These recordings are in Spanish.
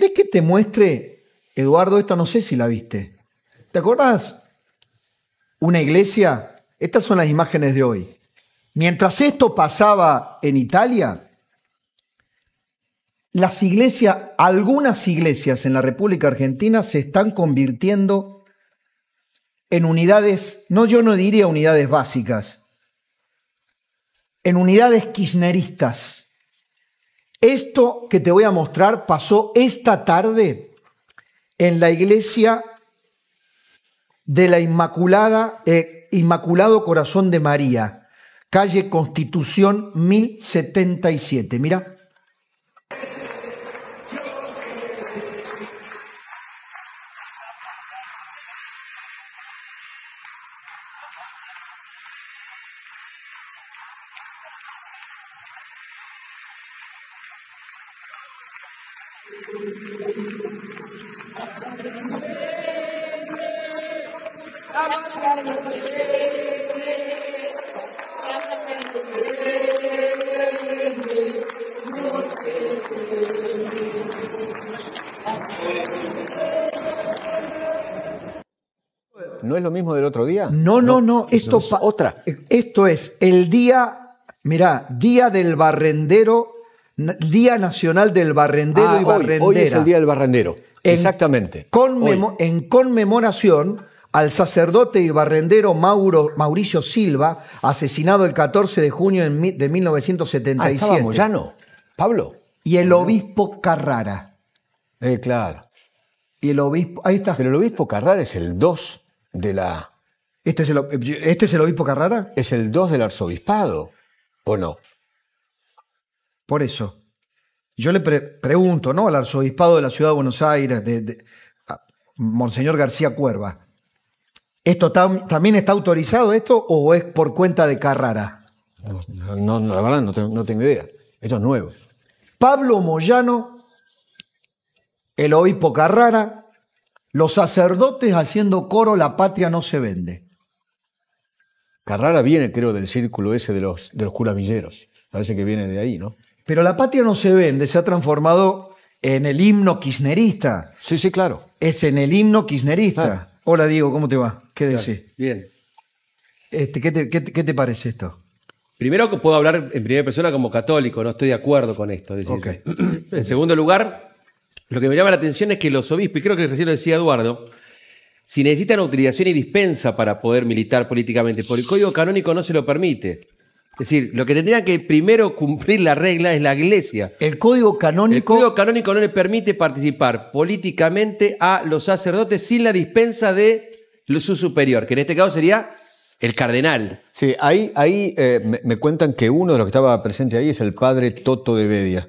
¿Querés que te muestre, Eduardo, esta no sé si la viste? ¿Te acuerdas Una iglesia, estas son las imágenes de hoy. Mientras esto pasaba en Italia, las iglesias, algunas iglesias en la República Argentina se están convirtiendo en unidades, no yo no diría unidades básicas, en unidades kirchneristas. Esto que te voy a mostrar pasó esta tarde en la iglesia de la Inmaculada, eh, Inmaculado Corazón de María, calle Constitución 1077. Mira. ¿No es lo mismo del otro día? No, no, no. Esto es otra. Esto es el día, mira, día del barrendero Día Nacional del Barrendero ah, y Barrendera. Hoy, es el Día del Barrendero. Exactamente. En conmemoración al sacerdote y barrendero Mauro, Mauricio Silva, asesinado el 14 de junio de 1977. Ah, no. Pablo. Y el obispo Carrara. Eh, claro. Y el obispo, ahí está. Pero el obispo Carrara es el 2 de la... ¿Este es el, este es el obispo Carrara? Es el 2 del arzobispado, ¿o no? Por eso. Yo le pregunto, ¿no? Al arzobispado de la ciudad de Buenos Aires, de, Monseñor García Cuerva, ¿esto también está autorizado esto o es por cuenta de Carrara? No, la verdad no tengo, idea. Esto es nuevo. Pablo Moyano, el obispo Carrara, los sacerdotes haciendo coro La patria no se vende. Carrara viene, creo, del círculo ese de los, de los curamilleros. Parece que viene de ahí, ¿no? Pero la patria no se vende, se ha transformado en el himno kirchnerista. Sí, sí, claro. Es en el himno kirchnerista. Ah. Hola Diego, ¿cómo te va? ¿Qué decís? bien. Este, ¿qué, te, parece esto? Primero que puedo hablar en primera persona como católico, no estoy de acuerdo con esto. En segundo lugar, lo que me llama la atención es que los obispos, y creo que recién lo decía Eduardo, si necesitan autorización y dispensa para poder militar políticamente, por el código canónico no se lo permite. Es decir, lo que tendría que primero cumplir la regla es la iglesia. El código canónico. código canónico no le permite participar políticamente a los sacerdotes sin la dispensa de su superior, que en este caso sería el cardenal. Sí, ahí, ahí eh, me, cuentan que uno de los que estaba presente ahí es el padre Toto de Bedia.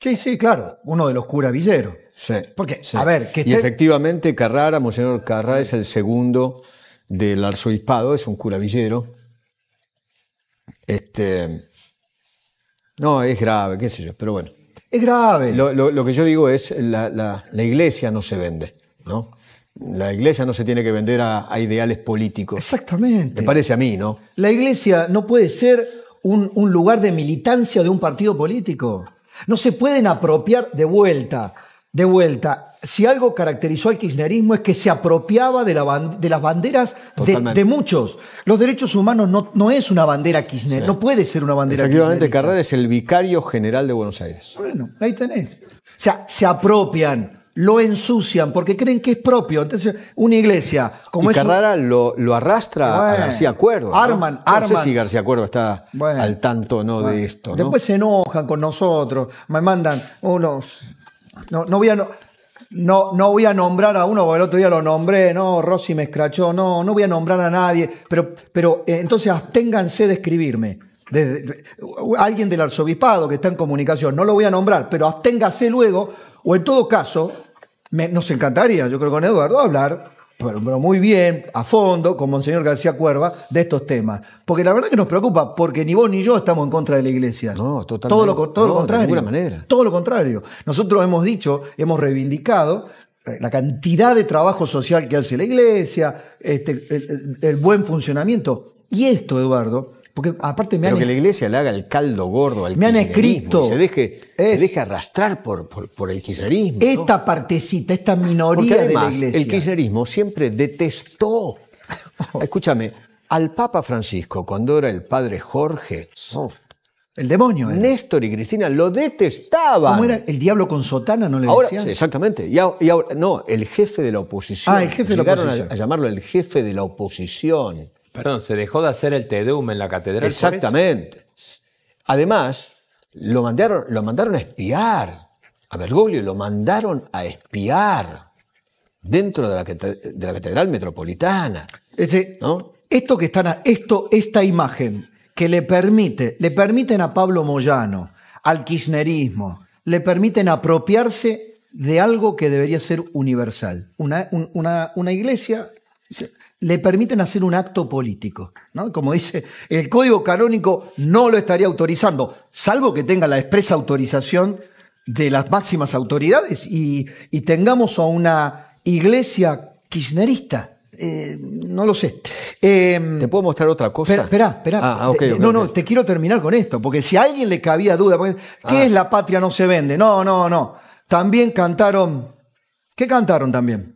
Sí, sí, claro, uno de los curavilleros. Sí. Porque, a ver, que Y efectivamente Carrara, Monseñor Carrara, es el segundo del arzobispado, es un curavillero. Este, no, es grave, qué sé yo, pero bueno. Es grave. Lo, que yo digo es, la, iglesia no se vende, ¿no? La iglesia no se tiene que vender a, ideales políticos. Exactamente. Me parece a mí, ¿no? La iglesia no puede ser un, un lugar de militancia de un partido político. No se pueden apropiar de vuelta, de vuelta, si algo caracterizó al kirchnerismo es que se apropiaba de, las banderas de, muchos. Los derechos humanos no, es una bandera kirchner, no puede ser una bandera Efectivamente, Carrera es el vicario general de Buenos Aires. Bueno, ahí tenés. O sea, se apropian, lo ensucian, porque creen que es propio. Entonces, una iglesia como y Carrara lo, lo, arrastra a García Acuerdo. Arman, arman. No sé si García Acuerdo está al tanto no de esto. Después se enojan con nosotros, me mandan unos... No, no voy a... No, voy a nombrar a uno, porque el otro día lo nombré, no, Rossi me escrachó, no, no voy a nombrar a nadie, pero, pero eh, entonces absténganse de escribirme. alguien del arzobispado que está en comunicación, no lo voy a nombrar, pero absténgase luego, o en todo caso, nos encantaría, yo creo, con Eduardo, hablar pero, muy bien, a fondo, con Monseñor García Cuerva, de estos temas. Porque la verdad que nos preocupa, porque ni vos ni yo estamos en contra de la iglesia. No, totalmente. Todo lo, contrario. De ninguna manera. Todo lo contrario. Nosotros hemos dicho, hemos reivindicado eh, la cantidad de trabajo social que hace la iglesia, este, el buen funcionamiento. Y esto, Eduardo, porque aparte me Pero que la iglesia le haga el caldo gordo al Me han escrito. Se deje, se deje arrastrar por, por, el kirchnerismo. Esta partecita, esta minoría de la iglesia. El kirchnerismo siempre detestó. Escúchame, al Papa Francisco, cuando era el padre Jorge. Oh, el demonio. Néstor y Cristina lo detestaban. ¿Cómo era? ¿El diablo con sotana no le ahora, Exactamente. Y ahora, no, el jefe de la oposición. Ah, el jefe de la oposición. Llegaron a llamarlo el jefe de la oposición Perdón, se dejó de hacer el Tedum en la catedral. Exactamente. Además, lo mandaron, lo mandaron a espiar. A Bergoglio lo mandaron a espiar dentro de la, catedral metropolitana. ¿no? Esto que esto, esta imagen que le permite, le permiten a Pablo Moyano, al kirchnerismo, le permiten apropiarse de algo que debería ser universal. Una, una, una iglesia le permiten hacer un acto político. ¿no? Como dice, el código canónico no lo estaría autorizando, salvo que tenga la expresa autorización de las máximas autoridades y, tengamos a una iglesia kirchnerista. Eh, no lo sé. Em, ¿Te puedo mostrar otra cosa? Espera, espera. Ah, eh, no, no, te quiero terminar con esto, porque si a alguien le cabía duda, ¿qué ah. es la patria no se vende? No, no, no. También cantaron. ¿Qué cantaron también?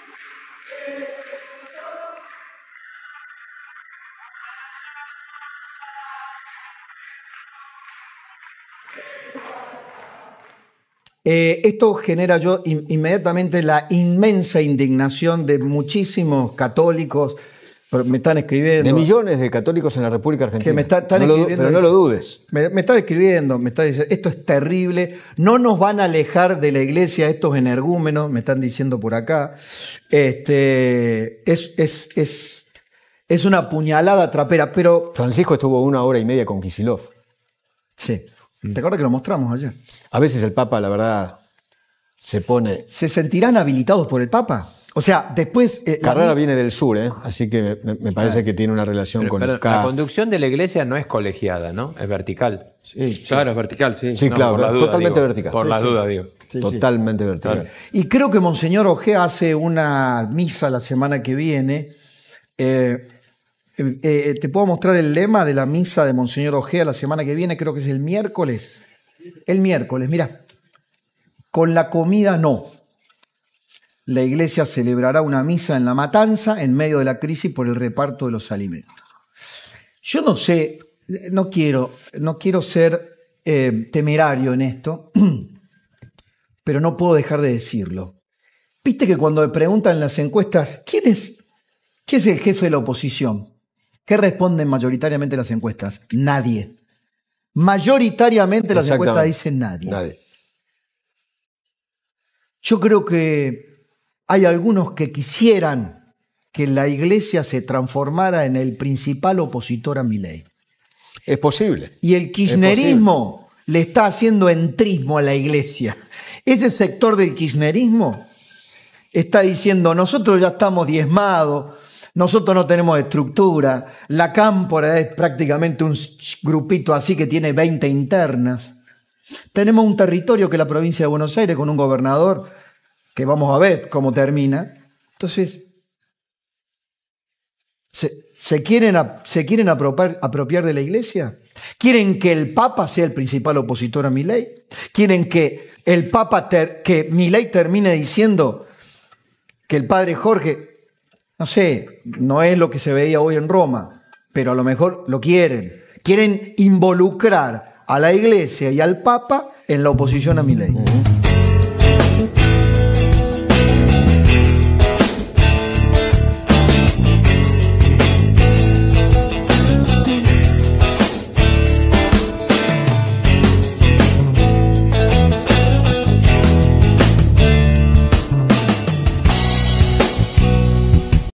Eh, esto genera yo inmediatamente la inmensa indignación de muchísimos católicos, me están escribiendo. De millones de católicos en la República Argentina. me están escribiendo, pero no lo dudes. Me, me, están escribiendo, me están diciendo, esto es terrible, no nos van a alejar de la iglesia estos energúmenos, me están diciendo por acá. Este, es, es, es, es una puñalada trapera, pero. Francisco estuvo una hora y media con Kisilov. Sí. Mm. ¿Te acuerdas que lo mostramos ayer? A veces el Papa, la verdad, se pone. ¿Se sentirán habilitados por el Papa? O sea, después. Eh, Carrera viene del sur, ¿eh? así que me, parece que tiene una relación con el La conducción de la iglesia no es colegiada, ¿no? Es vertical. Sí, claro, es vertical, sí. Sí, claro, totalmente vertical. Por la duda, digo. totalmente vertical. Y creo que Monseñor Ojea hace una misa la semana que viene. Eh, eh, eh, te puedo mostrar el lema de la misa de Monseñor Ojea la semana que viene, creo que es el miércoles. El miércoles, mira, con la comida no. La iglesia celebrará una misa en la matanza en medio de la crisis por el reparto de los alimentos. Yo no sé, no quiero, no quiero ser eh, temerario en esto, pero no puedo dejar de decirlo. Viste que cuando me preguntan en las encuestas, ¿quién es, ¿quién es el jefe de la oposición? ¿Qué responden mayoritariamente las encuestas? Nadie. Mayoritariamente las encuestas dicen nadie. Nadie. Yo creo que hay algunos que quisieran que la iglesia se transformara en el principal opositor a mi ley. Es posible. Y el kirchnerismo le está haciendo entrismo a la iglesia. Ese sector del kirchnerismo está diciendo, nosotros ya estamos diezmados, nosotros no tenemos estructura. La cámpora es prácticamente un grupito así que tiene 20 internas. Tenemos un territorio que es la provincia de Buenos Aires con un gobernador que vamos a ver cómo termina. Entonces, se, quieren, se quieren apropiar, de la iglesia. Quieren que el Papa sea el principal opositor a mi ley. Quieren que el Papa, que mi ley termine diciendo que el Padre Jorge no sé, no es lo que se veía hoy en Roma, pero a lo mejor lo quieren. Quieren involucrar a la iglesia y al papa en la oposición a mi ley.